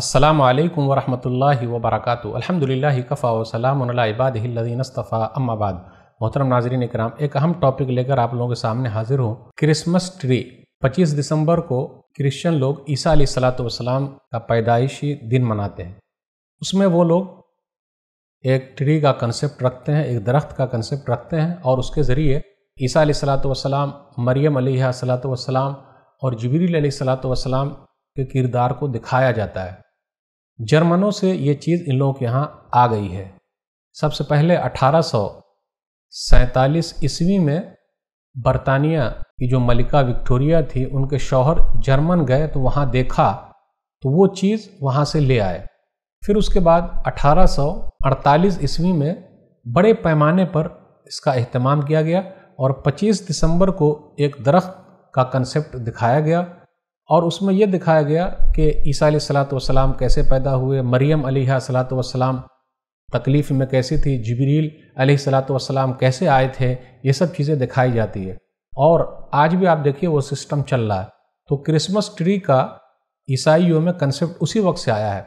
السلام علیکم ورحمۃ اللہ وبرکاتہ الحمد للہ کفاء وسلام اللہ بعد محترم ناظرین اکرام ایک اہم ٹاپک لے کر آپ لوگوں کے سامنے حاضر ہوں کرسمس ٹری پچیس دسمبر کو کرسچن لوگ عیسیٰ علیہ والسلام کا پیدائشی دن مناتے ہیں اس میں وہ لوگ ایک ٹری کا کنسیپٹ رکھتے ہیں ایک درخت کا کنسیپٹ رکھتے ہیں اور اس کے ذریعے عیسیٰ علیہ صلاح والسلام مریم علیہ صلاحت والسلام اور جبریل علیہ صلاۃ والسلام کے کردار کو دکھایا جاتا ہے جرمنوں سے یہ چیز ان لوگوں کے ہاں آ گئی ہے سب سے پہلے اٹھارہ سو سینتالیس عیسوی میں برطانیہ کی جو ملکہ وکٹوریا تھی ان کے شوہر جرمن گئے تو وہاں دیکھا تو وہ چیز وہاں سے لے آئے پھر اس کے بعد اٹھارہ سو اڑتالیس عیسوی میں بڑے پیمانے پر اس کا اہتمام کیا گیا اور پچیس دسمبر کو ایک درخت کا کنسیپٹ دکھایا گیا اور اس میں یہ دکھایا گیا کہ عیسیٰ علیہ السلاۃ والسلام کیسے پیدا ہوئے مریم علیہ صلاح والسلام تکلیف میں کیسی تھی جبریل علیہ صلاح والسلام کیسے آئے تھے یہ سب چیزیں دکھائی جاتی ہے اور آج بھی آپ دیکھیے وہ سسٹم چل رہا ہے تو کرسمس ٹری کا عیسائیوں میں کنسپٹ اسی وقت سے آیا ہے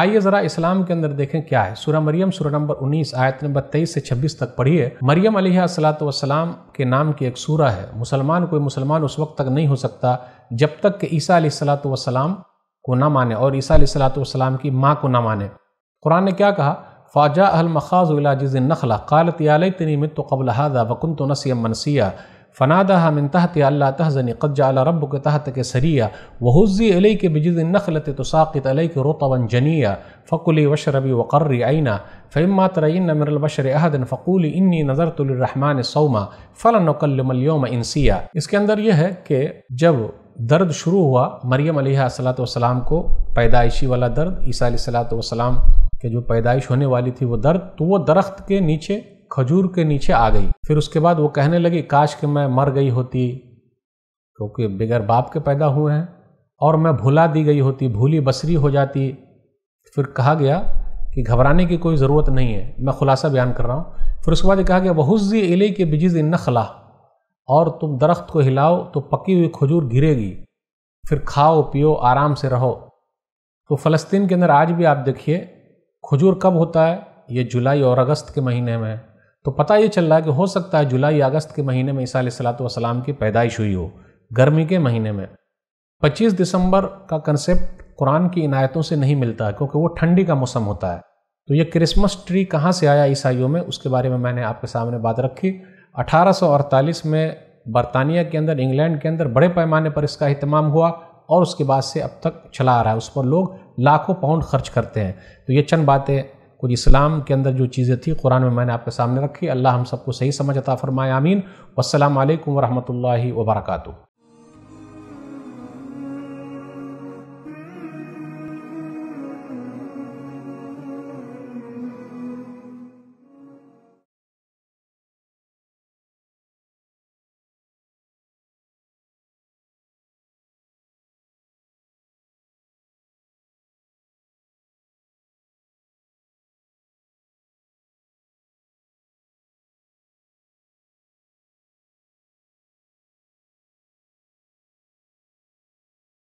آئیے ذرا اسلام کے اندر دیکھیں کیا ہے سورہ مریم سورہ نمبر انیس آیت نمبر تیئیس سے چھبیس تک پڑھیے مریم علیہ السلاۃ والسلام کے نام کی ایک سورہ ہے مسلمان کوئی مسلمان اس وقت تک نہیں ہو سکتا جب تک کہ عیسیٰ علیہ السلاۃ والسلام کو نہ مانے اور عیسیٰ علیہ السلاۃ والسلام کی ماں کو نہ مانے قرآن نے کیا کہا فاجا احل مخاض اللہ جز نخلا کالت علیہ تری مت قبل حاضہ وکن تو نسیم فنادہ من تحت اللہ تحزنی قد جعل ربک تحت کے سریہ وحزی علی کے بجن نقلت تو ثاقط علیہ کے رقبن جنی فقلی وشربی وقر آئینہ فیماتر البشر احدو انّی نظرت للرحمن الرحمان فلن فلاً اليوم انسیا اس کے اندر یہ ہے کہ جب درد شروع ہوا مریم علیہ السلط والسلام السلام کو پیدائشی والا درد عیسیٰ علیہ السلاۃ والسلام السلام کے جو پیدائش ہونے والی تھی وہ درد تو وہ درخت کے نیچے کھجور کے نیچے آ گئی پھر اس کے بعد وہ کہنے لگی کاش کہ میں مر گئی ہوتی کیونکہ بغیر باپ کے پیدا ہوئے ہیں اور میں بھولا دی گئی ہوتی بھولی بسری ہو جاتی پھر کہا گیا کہ گھبرانے کی کوئی ضرورت نہیں ہے میں خلاصہ بیان کر رہا ہوں پھر اس کے بعد یہ کہا گیا بحزی علی کے بجز نخلا اور تم درخت کو ہلاؤ تو پکی ہوئی کھجور گرے گی پھر کھاؤ پیو آرام سے رہو تو فلسطین کے اندر آج بھی آپ دیکھیے کھجور کب ہوتا ہے یہ جولائی اور اگست کے مہینے میں ہے تو پتہ یہ چل رہا ہے کہ ہو سکتا ہے جولائی اگست کے مہینے میں عیسیٰ علیہ السلاۃ والسلام کی پیدائش ہوئی ہو گرمی کے مہینے میں پچیس دسمبر کا کنسیپٹ قرآن کی عنایتوں سے نہیں ملتا ہے کیونکہ وہ ٹھنڈی کا موسم ہوتا ہے تو یہ کرسمس ٹری کہاں سے آیا عیسائیوں میں اس کے بارے میں میں نے آپ کے سامنے بات رکھی اٹھارہ سو اڑتالیس میں برطانیہ کے اندر انگلینڈ کے اندر بڑے پیمانے پر اس کا اہتمام ہوا اور اس کے بعد سے اب تک چلا آ رہا ہے اس پر لوگ لاکھوں پاؤنڈ خرچ کرتے ہیں تو یہ چند باتیں کچھ اسلام کے اندر جو چیزیں تھیں قرآن میں میں نے آپ کے سامنے رکھی اللہ ہم سب کو صحیح سمجھ عطا فرمائے آمین والسلام علیکم ورحمۃ اللہ وبرکاتہ